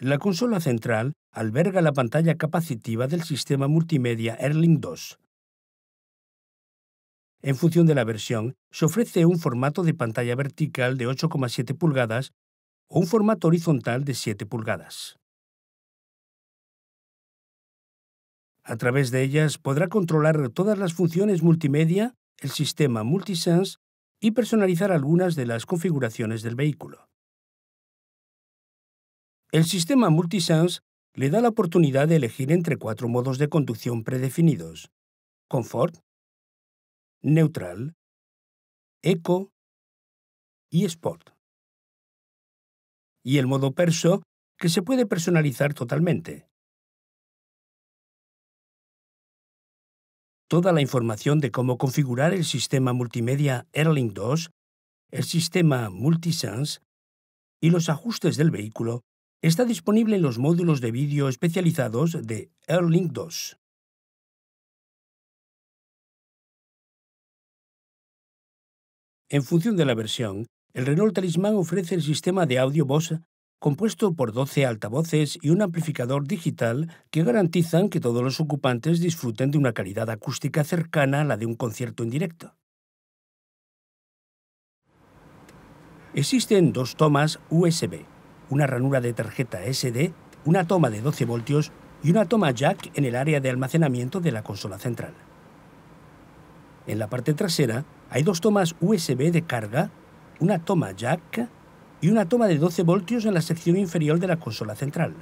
La consola central alberga la pantalla capacitiva del sistema multimedia Airlink 2. En función de la versión, se ofrece un formato de pantalla vertical de 8,7 pulgadas o un formato horizontal de 7 pulgadas. A través de ellas podrá controlar todas las funciones multimedia, el sistema Multisense y personalizar algunas de las configuraciones del vehículo. El sistema Multisense le da la oportunidad de elegir entre cuatro modos de conducción predefinidos. Confort, Neutral, Eco y Sport. Y el modo perso, que se puede personalizar totalmente. Toda la información de cómo configurar el sistema multimedia Erling 2, el sistema Multisense y los ajustes del vehículo Está disponible en los módulos de vídeo especializados de Airlink 2. En función de la versión, el Renault Talisman ofrece el sistema de audio voz compuesto por 12 altavoces y un amplificador digital que garantizan que todos los ocupantes disfruten de una calidad acústica cercana a la de un concierto en directo. Existen dos tomas USB, una ranura de tarjeta SD, una toma de 12 voltios y una toma jack en el área de almacenamiento de la consola central. En la parte trasera hay dos tomas USB de carga, una toma jack y una toma de 12 voltios en la sección inferior de la consola central.